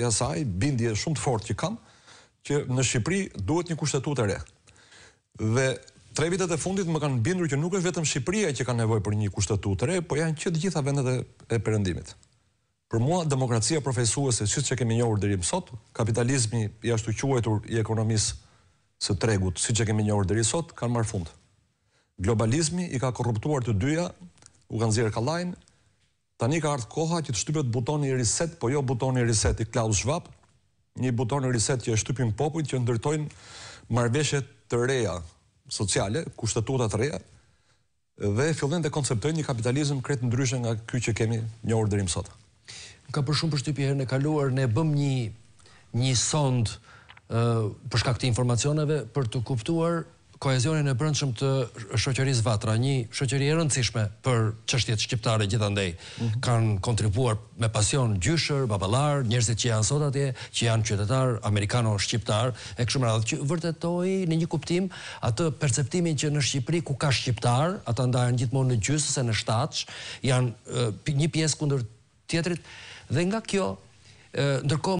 jasaj, bindje shumë të fort që kam, që në Shqipëri duhet një kushtetut e re. Dhe tre vitet e fundit më kanë bindur që nuk është vetëm Shqipëria që kanë nevoj për një kushtetut e re, po janë që të gjitha vendet e përëndimit. Për mua, demokracia profesuese, që që kemi njohur dërim sot, kapitalizmi i ashtu quajtur i ekonomisë së tregut, si që kemi njohur dëri sot, kanë marë fund. Globalizmi i ka korruptuar të dyja, u kanë zirë kalajnë, Tani ka ardhë koha që të shtypet butoni i reset, po jo butoni i reset i Klaus Schwab, një buton i reset që e shtypin popujt që ndërtojnë marveshet të reja sociale, kushtetutat reja, dhe fillen dhe konceptojnë një kapitalizm kretë ndryshën nga kjo që kemi një orderim sotë. Në ka për shumë për shtypi herë në kaluar, ne bëm një sondë përshka këti informacioneve për të kuptuar Kohezionin e brëndshëm të shoqërisë Vatra, një shoqëri e rëndësishme për çështjet shqiptare gjithandej, mhm. kanë kontribuar me pasion, gjyshër, baballar, njerëzit që janë sot atje, që janë qytetar amerikano shqiptar, e këshme radhë që vërtetoi në një kuptim atë perceptimin që në Shqipëri ku ka shqiptar, ata ndahen gjithmonë në e në shtatsh, janë një pjesë kundër tjetrit dhe nga kjo ndërkohë